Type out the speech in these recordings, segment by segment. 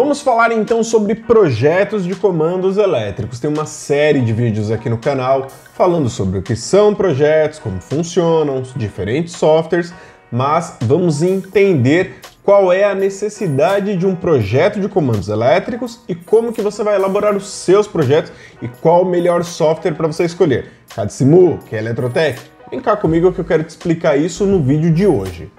Vamos falar então sobre projetos de comandos elétricos. Tem uma série de vídeos aqui no canal falando sobre o que são projetos, como funcionam, diferentes softwares, mas vamos entender qual é a necessidade de um projeto de comandos elétricos e como que você vai elaborar os seus projetos e qual o melhor software para você escolher. Cadsimu, que é Eletrotec? Vem cá comigo que eu quero te explicar isso no vídeo de hoje.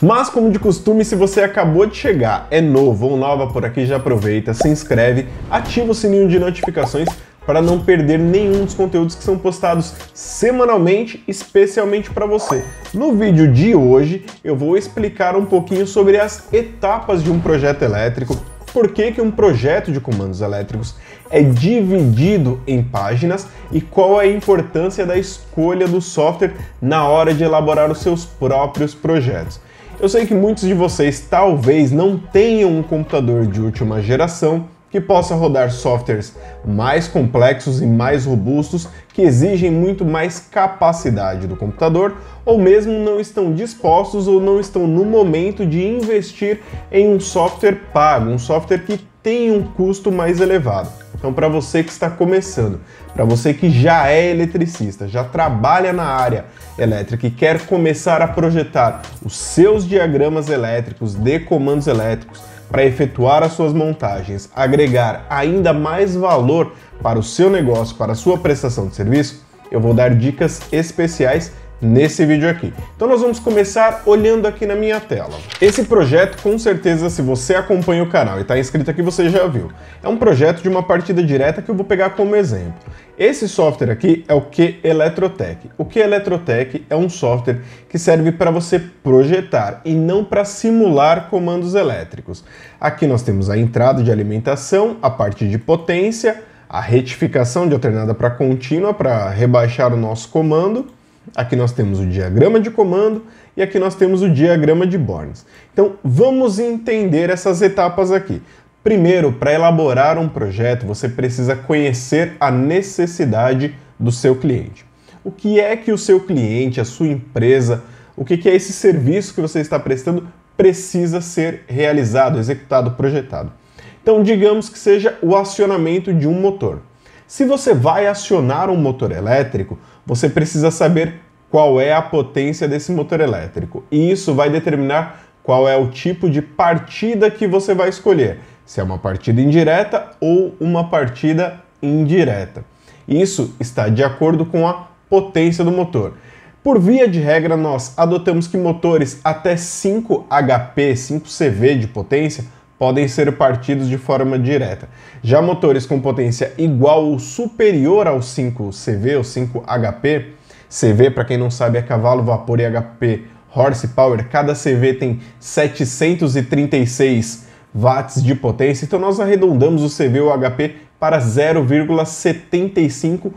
Mas como de costume, se você acabou de chegar, é novo ou nova por aqui, já aproveita, se inscreve, ativa o sininho de notificações para não perder nenhum dos conteúdos que são postados semanalmente, especialmente para você. No vídeo de hoje, eu vou explicar um pouquinho sobre as etapas de um projeto elétrico, por que, que um projeto de comandos elétricos é dividido em páginas e qual é a importância da escolha do software na hora de elaborar os seus próprios projetos. Eu sei que muitos de vocês talvez não tenham um computador de última geração que possa rodar softwares mais complexos e mais robustos que exigem muito mais capacidade do computador, ou mesmo não estão dispostos ou não estão no momento de investir em um software pago, um software que tem um custo mais elevado. Então, para você que está começando, para você que já é eletricista, já trabalha na área elétrica e quer começar a projetar os seus diagramas elétricos de comandos elétricos para efetuar as suas montagens, agregar ainda mais valor para o seu negócio, para a sua prestação de serviço, eu vou dar dicas especiais nesse vídeo aqui. Então nós vamos começar olhando aqui na minha tela. Esse projeto, com certeza, se você acompanha o canal e está inscrito aqui, você já viu. É um projeto de uma partida direta que eu vou pegar como exemplo. Esse software aqui é o que Electrotech. O que Electrotech é um software que serve para você projetar e não para simular comandos elétricos. Aqui nós temos a entrada de alimentação, a parte de potência, a retificação de alternada para contínua para rebaixar o nosso comando, Aqui nós temos o diagrama de comando e aqui nós temos o diagrama de bornes. Então vamos entender essas etapas aqui. Primeiro, para elaborar um projeto, você precisa conhecer a necessidade do seu cliente. O que é que o seu cliente, a sua empresa, o que é esse serviço que você está prestando precisa ser realizado, executado, projetado. Então, digamos que seja o acionamento de um motor. Se você vai acionar um motor elétrico, você precisa saber qual é a potência desse motor elétrico. E isso vai determinar qual é o tipo de partida que você vai escolher, se é uma partida indireta ou uma partida indireta. Isso está de acordo com a potência do motor. Por via de regra, nós adotamos que motores até 5 HP, 5 CV de potência podem ser partidos de forma direta. Já motores com potência igual ou superior ao 5 CV ou 5 HP, CV para quem não sabe é cavalo, vapor e HP horsepower, cada CV tem 736 watts de potência, então nós arredondamos o CV ou HP para 0,75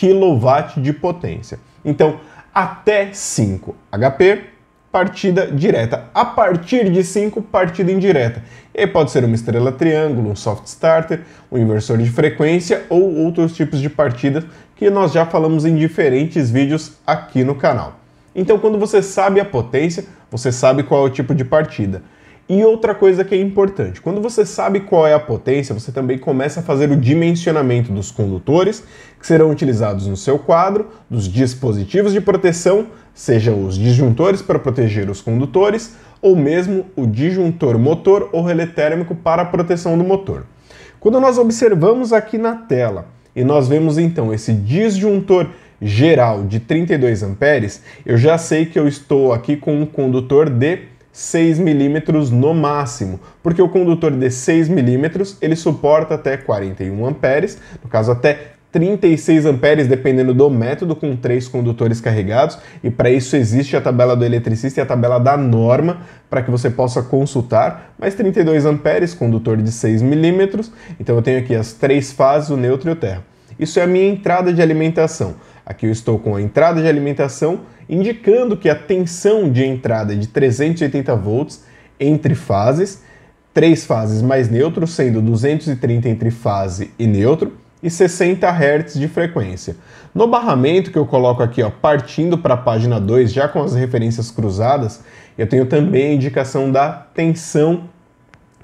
kW de potência. Então, até 5 HP partida direta. A partir de 5, partida indireta. E pode ser uma estrela triângulo, um soft starter, um inversor de frequência ou outros tipos de partidas que nós já falamos em diferentes vídeos aqui no canal. Então, quando você sabe a potência, você sabe qual é o tipo de partida. E outra coisa que é importante, quando você sabe qual é a potência, você também começa a fazer o dimensionamento dos condutores que serão utilizados no seu quadro, dos dispositivos de proteção, seja os disjuntores para proteger os condutores, ou mesmo o disjuntor motor ou relé térmico para a proteção do motor. Quando nós observamos aqui na tela e nós vemos então esse disjuntor geral de 32 amperes, eu já sei que eu estou aqui com um condutor de 6 milímetros no máximo, porque o condutor de 6 milímetros ele suporta até 41 amperes, no caso até 36 amperes, dependendo do método, com três condutores carregados, e para isso existe a tabela do eletricista e a tabela da norma para que você possa consultar. Mas 32 amperes, condutor de 6 milímetros, então eu tenho aqui as três fases, o neutro e o terra. Isso é a minha entrada de alimentação. Aqui eu estou com a entrada de alimentação, indicando que a tensão de entrada é de 380 volts entre fases, três fases mais neutro, sendo 230 entre fase e neutro, e 60 Hz de frequência. No barramento que eu coloco aqui, ó, partindo para a página 2, já com as referências cruzadas, eu tenho também a indicação da tensão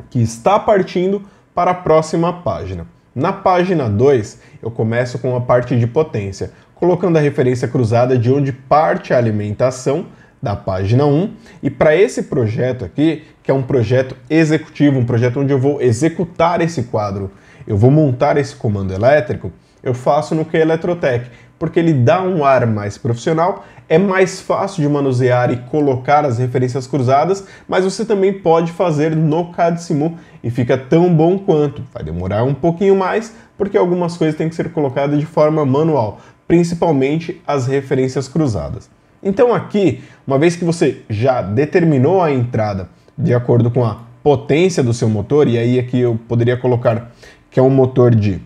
que está partindo para a próxima página. Na página 2, eu começo com a parte de potência colocando a referência cruzada de onde parte a alimentação da página 1. E para esse projeto aqui, que é um projeto executivo, um projeto onde eu vou executar esse quadro, eu vou montar esse comando elétrico, eu faço no que eletrotec porque ele dá um ar mais profissional, é mais fácil de manusear e colocar as referências cruzadas, mas você também pode fazer no Cadsimu e fica tão bom quanto. Vai demorar um pouquinho mais, porque algumas coisas têm que ser colocadas de forma manual, principalmente as referências cruzadas. Então aqui, uma vez que você já determinou a entrada de acordo com a potência do seu motor, e aí aqui eu poderia colocar que é um motor de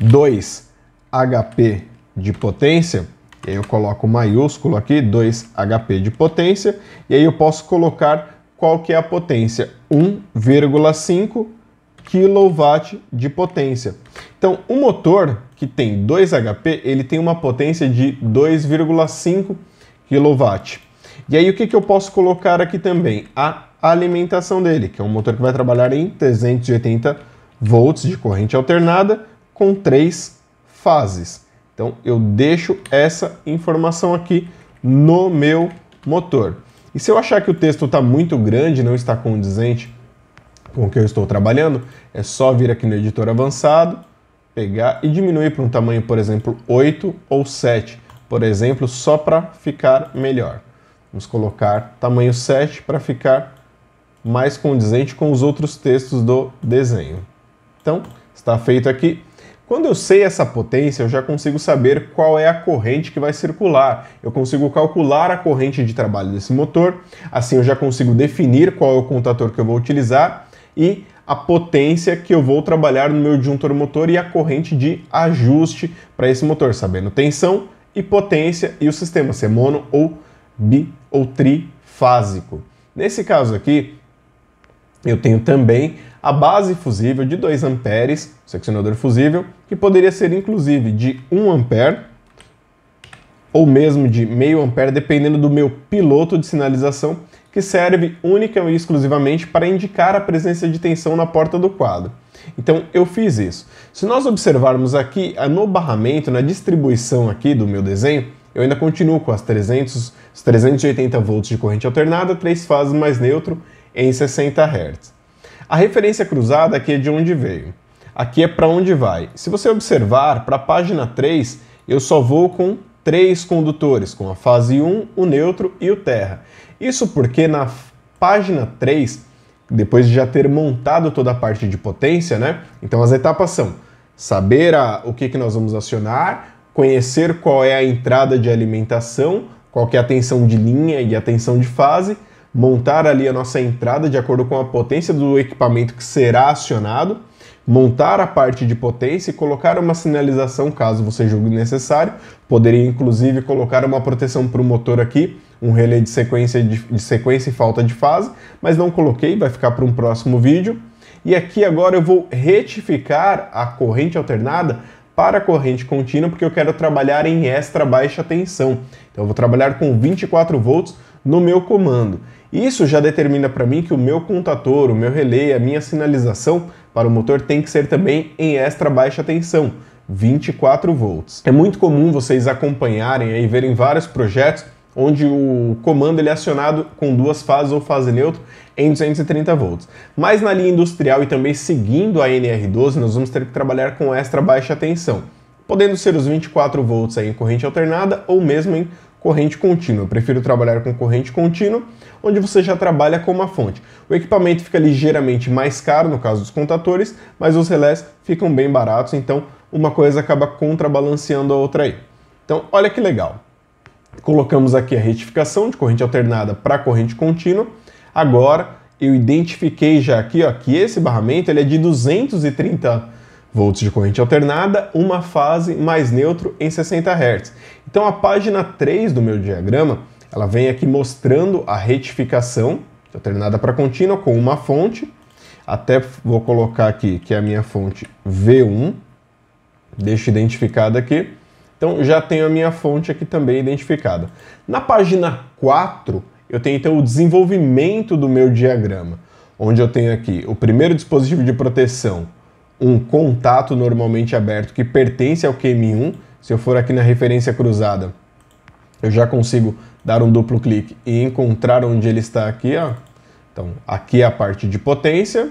2 HP de potência, e aí eu coloco maiúsculo aqui, 2 HP de potência, e aí eu posso colocar qual que é a potência, 1,5 kW de potência. Então, o motor que tem 2 HP, ele tem uma potência de 2,5 kW. E aí o que, que eu posso colocar aqui também? A alimentação dele, que é um motor que vai trabalhar em 380 volts de corrente alternada com três fases. Então eu deixo essa informação aqui no meu motor. E se eu achar que o texto está muito grande, não está condizente com que eu estou trabalhando, é só vir aqui no editor avançado, pegar e diminuir para um tamanho, por exemplo, 8 ou 7, por exemplo, só para ficar melhor. Vamos colocar tamanho 7 para ficar mais condizente com os outros textos do desenho. Então, está feito aqui. Quando eu sei essa potência, eu já consigo saber qual é a corrente que vai circular. Eu consigo calcular a corrente de trabalho desse motor, assim eu já consigo definir qual é o contator que eu vou utilizar e a potência que eu vou trabalhar no meu disjuntor motor e a corrente de ajuste para esse motor, sabendo tensão e potência e o sistema ser mono ou bi ou trifásico. Nesse caso aqui, eu tenho também a base fusível de 2 amperes, seccionador fusível, que poderia ser inclusive de 1 ampere ou mesmo de meio ampere, dependendo do meu piloto de sinalização, que serve única e exclusivamente para indicar a presença de tensão na porta do quadro. Então eu fiz isso. Se nós observarmos aqui no barramento, na distribuição aqui do meu desenho, eu ainda continuo com as 300, 380 volts de corrente alternada, três fases mais neutro em 60 Hz. A referência cruzada aqui é de onde veio. Aqui é para onde vai. Se você observar, para a página 3, eu só vou com três condutores, com a fase 1, o neutro e o terra. Isso porque na página 3, depois de já ter montado toda a parte de potência, né? Então as etapas são saber a, o que, que nós vamos acionar, conhecer qual é a entrada de alimentação, qual é a tensão de linha e a tensão de fase, montar ali a nossa entrada de acordo com a potência do equipamento que será acionado, montar a parte de potência e colocar uma sinalização caso você julgue necessário. Poderia inclusive colocar uma proteção para o motor aqui um relé de sequência, de, de sequência e falta de fase, mas não coloquei, vai ficar para um próximo vídeo. E aqui agora eu vou retificar a corrente alternada para a corrente contínua, porque eu quero trabalhar em extra baixa tensão. Então eu vou trabalhar com 24 volts no meu comando. Isso já determina para mim que o meu contator, o meu relé, a minha sinalização para o motor tem que ser também em extra baixa tensão, 24 volts. É muito comum vocês acompanharem e verem vários projetos onde o comando ele é acionado com duas fases ou fase neutra em 230 volts. Mas na linha industrial e também seguindo a NR12, nós vamos ter que trabalhar com extra baixa tensão, podendo ser os 24 volts em corrente alternada ou mesmo em corrente contínua. Eu prefiro trabalhar com corrente contínua, onde você já trabalha com uma fonte. O equipamento fica ligeiramente mais caro no caso dos contadores, mas os relés ficam bem baratos, então uma coisa acaba contrabalanceando a outra aí. Então, olha que legal colocamos aqui a retificação de corrente alternada para corrente contínua. Agora eu identifiquei já aqui ó, que esse barramento ele é de 230 volts de corrente alternada, uma fase mais neutro em 60 Hz. Então a página 3 do meu diagrama, ela vem aqui mostrando a retificação alternada para contínua com uma fonte. Até vou colocar aqui que é a minha fonte V1, deixo identificada aqui. Então já tenho a minha fonte aqui também identificada. Na página 4, eu tenho então o desenvolvimento do meu diagrama, onde eu tenho aqui o primeiro dispositivo de proteção, um contato normalmente aberto que pertence ao QM1. Se eu for aqui na referência cruzada, eu já consigo dar um duplo clique e encontrar onde ele está aqui. Ó. Então, aqui é a parte de potência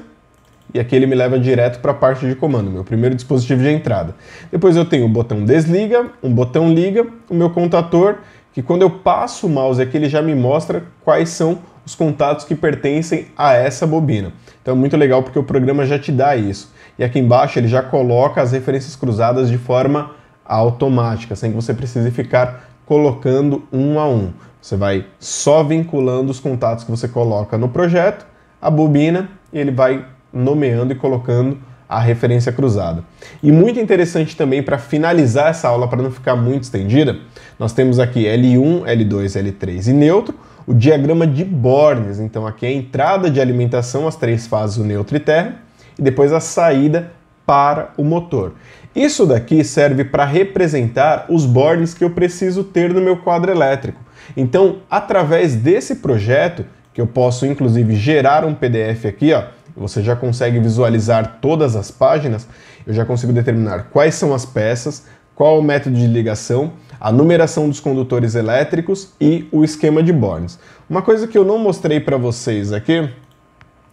e aqui ele me leva direto para a parte de comando, meu primeiro dispositivo de entrada. Depois eu tenho o botão desliga, um botão liga, o meu contator, que quando eu passo o mouse aqui ele já me mostra quais são os contatos que pertencem a essa bobina. Então é muito legal porque o programa já te dá isso. E aqui embaixo ele já coloca as referências cruzadas de forma automática, sem que você precise ficar colocando um a um. Você vai só vinculando os contatos que você coloca no projeto, a bobina, e ele vai nomeando e colocando a referência cruzada. E muito interessante também para finalizar essa aula, para não ficar muito estendida, nós temos aqui L1, L2, L3 e neutro, o diagrama de Bornes. Então aqui é a entrada de alimentação, as três fases, o neutro e terra, e depois a saída para o motor. Isso daqui serve para representar os bornes que eu preciso ter no meu quadro elétrico. Então, através desse projeto, que eu posso inclusive gerar um PDF aqui, ó, você já consegue visualizar todas as páginas, eu já consigo determinar quais são as peças, qual o método de ligação, a numeração dos condutores elétricos e o esquema de bornes. Uma coisa que eu não mostrei para vocês aqui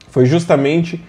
foi justamente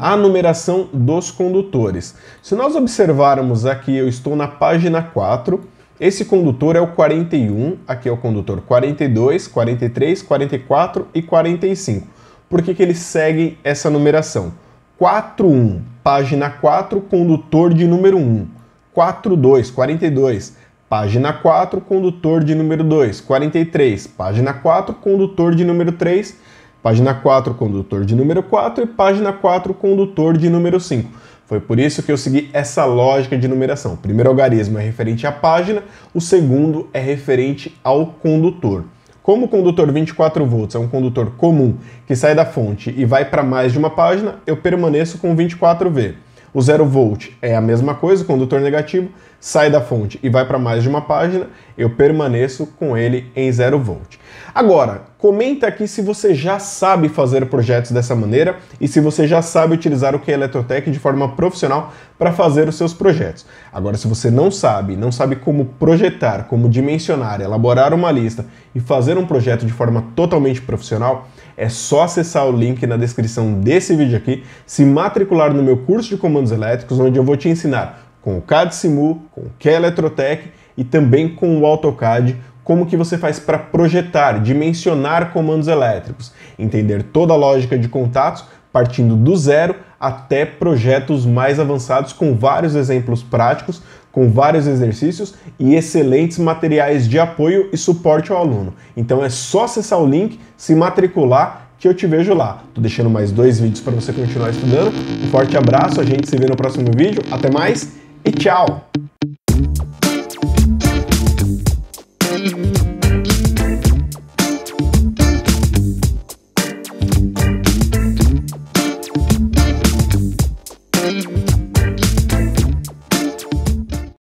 a numeração dos condutores. Se nós observarmos aqui, eu estou na página 4, esse condutor é o 41, aqui é o condutor 42, 43, 44 e 45 por que, que ele segue essa numeração. 41, página 4, condutor de número 1. 42, 42, página 4, condutor de número 2. 43, página 4, condutor de número 3. Página 4, condutor de número 4 e página 4, condutor de número 5. Foi por isso que eu segui essa lógica de numeração. O primeiro algarismo é referente à página, o segundo é referente ao condutor. Como o condutor 24 volts é um condutor comum que sai da fonte e vai para mais de uma página, eu permaneço com 24V. O zero volt é a mesma coisa, O condutor negativo, sai da fonte e vai para mais de uma página, eu permaneço com ele em zero volt. Agora, comenta aqui se você já sabe fazer projetos dessa maneira e se você já sabe utilizar o que é Eletrotec de forma profissional para fazer os seus projetos. Agora, se você não sabe, não sabe como projetar, como dimensionar, elaborar uma lista e fazer um projeto de forma totalmente profissional, é só acessar o link na descrição desse vídeo aqui, se matricular no meu curso de comandos elétricos, onde eu vou te ensinar com o CAD Simu, com o Q e também com o AutoCAD como que você faz para projetar, dimensionar comandos elétricos, entender toda a lógica de contatos, partindo do zero até projetos mais avançados com vários exemplos práticos com vários exercícios e excelentes materiais de apoio e suporte ao aluno. Então é só acessar o link, se matricular, que eu te vejo lá. Tô deixando mais dois vídeos para você continuar estudando. Um forte abraço, a gente se vê no próximo vídeo. Até mais e tchau!